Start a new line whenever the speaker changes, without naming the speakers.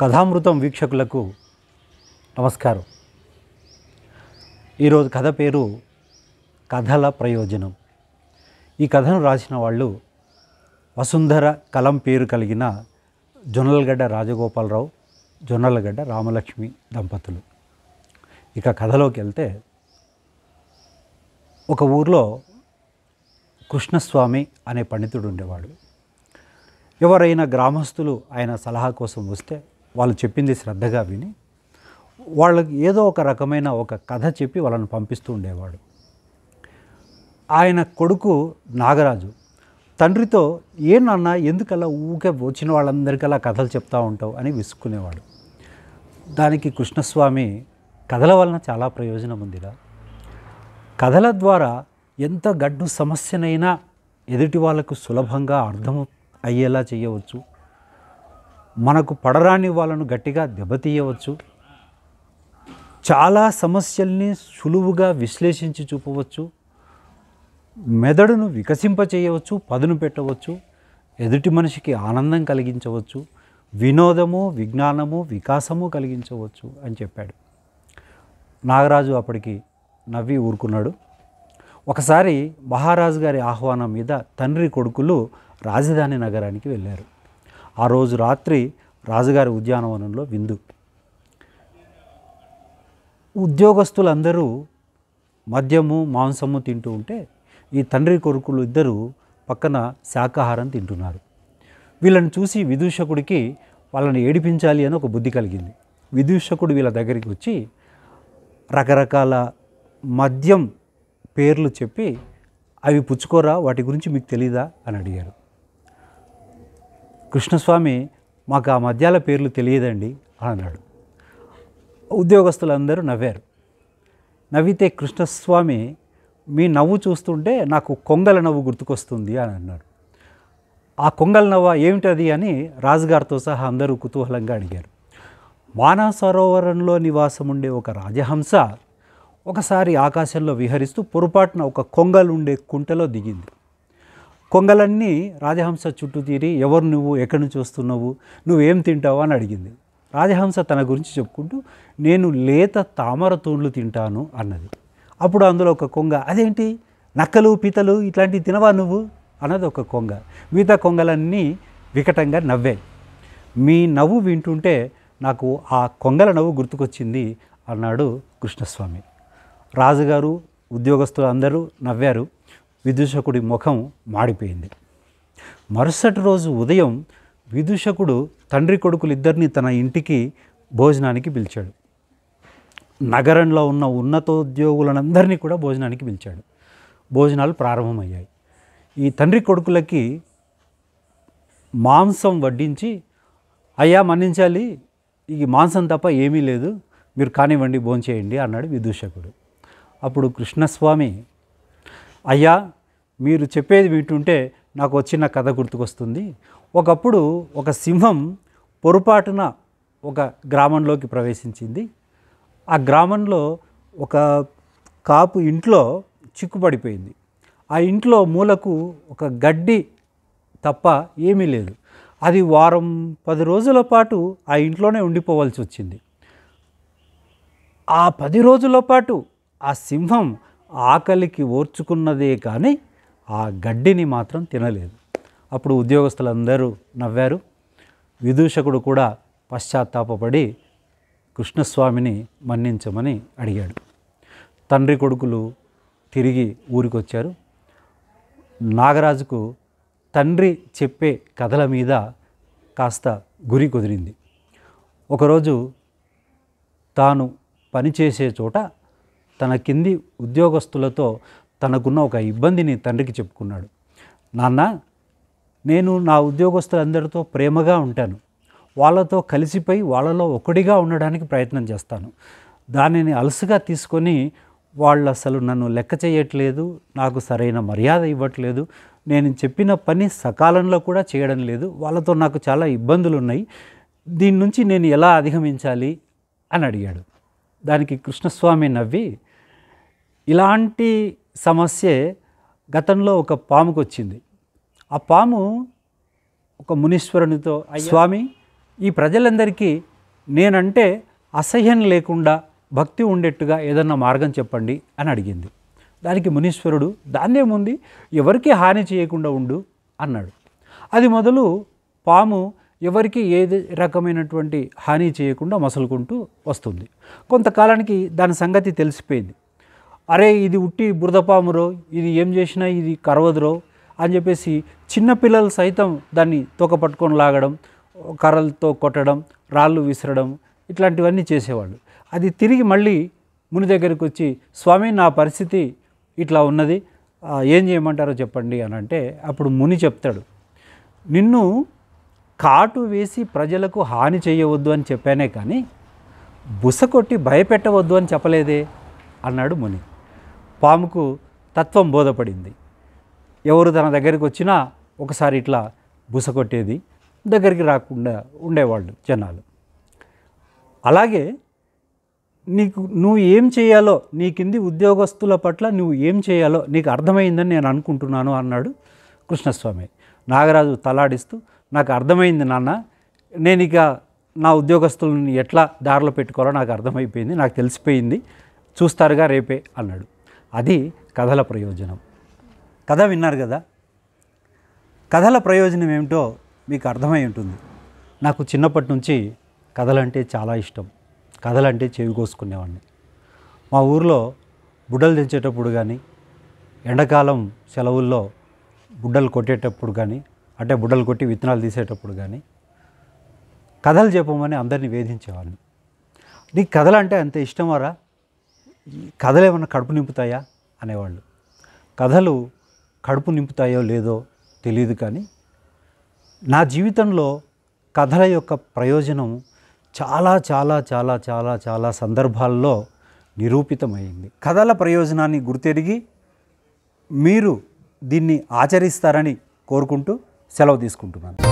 కథామృతం వీక్షకులకు నమస్కారం ఈరోజు కథ పేరు కథల ప్రయోజనం ఈ కథను రాసిన వాళ్ళు వసుంధర కలం పేరు కలిగిన జొన్నలగడ్డ రాజగోపాలరావు జొన్నలగడ్డ రామలక్ష్మి దంపతులు ఇక కథలోకి వెళ్తే ఒక ఊర్లో కృష్ణస్వామి అనే పండితుడు ఉండేవాడు ఎవరైనా గ్రామస్తులు ఆయన సలహా కోసం వస్తే వాళ్ళు చెప్పింది శ్రద్ధగా విని వాళ్ళకి ఏదో ఒక రకమైన ఒక కథ చెప్పి వాళ్ళని పంపిస్తూ ఉండేవాడు ఆయన కొడుకు నాగరాజు తండ్రితో ఏ నాన్న ఎందుకలా ఊకే వచ్చిన వాళ్ళందరికీ అలా కథలు చెప్తూ ఉంటావు అని విసుక్కునేవాడు దానికి కృష్ణస్వామి కథల వలన చాలా ప్రయోజనం ఉందిరా కథల ద్వారా ఎంత గడ్డు సమస్యనైనా ఎదుటి వాళ్ళకు సులభంగా అర్థం అయ్యేలా చేయవచ్చు మనకు పడరాని వాళ్ళను గట్టిగా దెబ్బతీయవచ్చు చాలా సమస్యల్ని సులువుగా విశ్లేషించి చూపవచ్చు మెదడును వికసింపచేయవచ్చు పదును పెట్టవచ్చు ఎదుటి మనిషికి ఆనందం కలిగించవచ్చు వినోదము విజ్ఞానము వికాసము కలిగించవచ్చు అని చెప్పాడు నాగరాజు అప్పటికి నవ్వి ఊరుకున్నాడు ఒకసారి మహారాజు గారి ఆహ్వానం మీద తండ్రి కొడుకులు రాజధాని నగరానికి వెళ్ళారు ఆ రోజు రాత్రి రాజుగారి ఉద్యానవనంలో విందు ఉద్యోగస్తులందరూ మద్యము మాంసము తింటూ ఉంటే ఈ తండ్రి కొడుకులు ఇద్దరు పక్కన శాకాహారం తింటున్నారు వీళ్ళని చూసి విదూషకుడికి వాళ్ళని ఏడిపించాలి అని ఒక బుద్ధి కలిగింది విదూషకుడు వీళ్ళ దగ్గరికి వచ్చి రకరకాల మద్యం పేర్లు చెప్పి అవి పుచ్చుకోరా వాటి గురించి మీకు తెలీదా అని అడిగారు కృష్ణస్వామి మాకు ఆ మద్యాల పేర్లు తెలియదండి అని అన్నాడు ఉద్యోగస్తులందరూ నవ్వారు నవ్వితే కృష్ణస్వామి మీ నవ్వు చూస్తుంటే నాకు కొంగల నవ్వు గుర్తుకొస్తుంది అని అన్నాడు ఆ కొంగల నవ్వ ఏమిటది అని రాజుగారితో సహా అందరూ కుతూహలంగా అడిగారు మాన సరోవరంలో నివాసం ఉండే ఒక రాజహంస ఒకసారి ఆకాశంలో విహరిస్తూ పొరపాటున ఒక ఉండే కుంటలో దిగింది కొంగలన్నీ రాజహంస చుట్టూ తీరి ఎవరు నువ్వు ఎక్కడి నుంచి వస్తున్నావు నువ్వేం తింటావు అని అడిగింది రాజహంస తన గురించి చెప్పుకుంటూ నేను లేత తామర తూండ్లు తింటాను అన్నది అప్పుడు అందులో ఒక కొంగ అదేంటి నక్కలు పీతలు ఇట్లాంటివి తినవా నువ్వు అన్నది ఒక కొంగ మిగతా కొంగలన్నీ వికటంగా నవ్వాయి మీ నవ్వు వింటుంటే నాకు ఆ కొంగల నవ్వు గుర్తుకొచ్చింది అన్నాడు కృష్ణస్వామి రాజుగారు ఉద్యోగస్తులు అందరూ నవ్వారు విదూషకుడి ముఖం మాడిపోయింది మరుసటి రోజు ఉదయం విదూషకుడు తండ్రి కొడుకులు ఇద్దరిని తన ఇంటికి భోజనానికి పిలిచాడు నగరంలో ఉన్న ఉన్నతోద్యోగులందరినీ కూడా భోజనానికి పిలిచాడు భోజనాలు ప్రారంభమయ్యాయి ఈ తండ్రి కొడుకులకి మాంసం వడ్డించి అయ్యా మన్నించాలి ఈ మాంసం తప్ప ఏమీ లేదు మీరు కానివ్వండి భోంచేయండి అన్నాడు విదూషకుడు అప్పుడు కృష్ణస్వామి అయ్యా మీరు చెప్పేది వింటుంటే నాకు వచ్చిన కథ గుర్తుకొస్తుంది ఒకప్పుడు ఒక సింహం పొరపాటున ఒక గ్రామంలోకి ప్రవేశించింది ఆ గ్రామంలో ఒక కాపు ఇంట్లో చిక్కుపడిపోయింది ఆ ఇంట్లో మూలకు ఒక గడ్డి తప్ప ఏమీ లేదు అది వారం పది రోజుల పాటు ఆ ఇంట్లోనే ఉండిపోవాల్సి వచ్చింది ఆ పది రోజుల పాటు ఆ సింహం ఆకలికి ఓర్చుకున్నదే కానీ ఆ గడ్డిని మాత్రం తినలేదు అప్పుడు ఉద్యోగస్తులందరూ నవ్వారు విదూషకుడు కూడా పశ్చాత్తాపడి కృష్ణస్వామిని మన్నించమని అడిగాడు తండ్రి కొడుకులు తిరిగి ఊరికొచ్చారు నాగరాజుకు తండ్రి చెప్పే కథల మీద కాస్త గురి కుదిరింది ఒకరోజు తాను పనిచేసే చోట తన కింది ఉద్యోగస్తులతో తనకున్న ఒక ఇబ్బందిని తండ్రికి చెప్పుకున్నాడు నాన్న నేను నా ఉద్యోగస్తులందరితో ప్రేమగా ఉంటాను వాళ్ళతో కలిసిపోయి వాళ్ళలో ఒకటిగా ఉండడానికి ప్రయత్నం చేస్తాను దానిని అలసుగా తీసుకొని వాళ్ళు అసలు నన్ను లెక్క చేయట్లేదు నాకు సరైన మర్యాద ఇవ్వట్లేదు నేను చెప్పిన పని సకాలంలో కూడా చేయడం లేదు వాళ్ళతో నాకు చాలా ఇబ్బందులు ఉన్నాయి దీని నుంచి నేను ఎలా అధిగమించాలి అని అడిగాడు దానికి కృష్ణస్వామి నవ్వి ఇలాంటి సమస్యే గతంలో ఒక పాముకు వచ్చింది ఆ పాము ఒక మునీశ్వరునితో స్వామి ఈ ప్రజలందరికీ నేనంటే అసహ్యం లేకుండా భక్తి ఉండేట్టుగా ఏదన్నా మార్గం చెప్పండి అని అడిగింది దానికి మునీశ్వరుడు దాన్నేముంది ఎవరికి హాని చేయకుండా ఉండు అన్నాడు అది మొదలు పాము ఎవరికి ఏది రకమైనటువంటి హాని చేయకుండా మసలుకుంటూ వస్తుంది కొంతకాలానికి దాని సంగతి తెలిసిపోయింది అరే ఇది ఉట్టి బురదపామురో ఇది ఏం చేసినా ఇది కరవదురో అని చెప్పేసి చిన్నపిల్లలు సైతం దాన్ని తోక పట్టుకొని లాగడం కర్రలతో కొట్టడం రాళ్ళు విసరడం ఇట్లాంటివన్నీ చేసేవాళ్ళు అది తిరిగి మళ్ళీ ముని దగ్గరికి వచ్చి స్వామి నా పరిస్థితి ఇట్లా ఉన్నది ఏం చేయమంటారో చెప్పండి అని అంటే అప్పుడు ముని చెప్తాడు నిన్ను కాటు వేసి ప్రజలకు హాని చేయవద్దు అని చెప్పానే కానీ బుస కొట్టి భయపెట్టవద్దు అని చెప్పలేదే అన్నాడు ముని పాముకు తత్వం బోధపడింది ఎవరు తన దగ్గరికి వచ్చినా ఒకసారి ఇట్లా బుసకొట్టేది దగ్గరికి రాకుండా ఉండేవాళ్ళు జనాలు అలాగే నీకు నువ్వు ఏం చేయాలో నీ కింది ఉద్యోగస్తుల పట్ల నువ్వు ఏం చేయాలో నీకు అర్థమైందని నేను అనుకుంటున్నాను అన్నాడు కృష్ణస్వామి నాగరాజు తలాడిస్తూ నాకు అర్థమైంది నాన్న నేను ఇక నా ఉద్యోగస్తులను ఎట్లా దారిలో పెట్టుకోవాలో నాకు అర్థమైపోయింది నాకు తెలిసిపోయింది చూస్తారుగా రేపే అన్నాడు అది కథల ప్రయోజనం కథ విన్నారు కదా కథల ప్రయోజనం ఏమిటో మీకు అర్థమై ఉంటుంది నాకు చిన్నప్పటి నుంచి కథలంటే చాలా ఇష్టం కథలంటే చెవి కోసుకునేవాడిని మా ఊర్లో బుడ్డలు తెచ్చేటప్పుడు కానీ ఎండాకాలం సెలవుల్లో బుడ్డలు కొట్టేటప్పుడు కానీ అంటే బుడ్డలు కొట్టి విత్తనాలు తీసేటప్పుడు కానీ కథలు చెప్పమని అందరినీ వేధించేవాడిని నీకు కథలు అంటే అంత ఇష్టమారా కథలు ఏమన్నా కడుపు నింపుతాయా అనేవాళ్ళు కథలు కడుపు నింపుతాయో లేదో తెలియదు కానీ నా జీవితంలో కథల యొక్క ప్రయోజనం చాలా చాలా చాలా చాలా చాలా సందర్భాల్లో నిరూపితమైంది కథల ప్రయోజనాన్ని గుర్తెరిగి మీరు దీన్ని ఆచరిస్తారని కోరుకుంటూ సెలవు తీసుకుంటున్నాను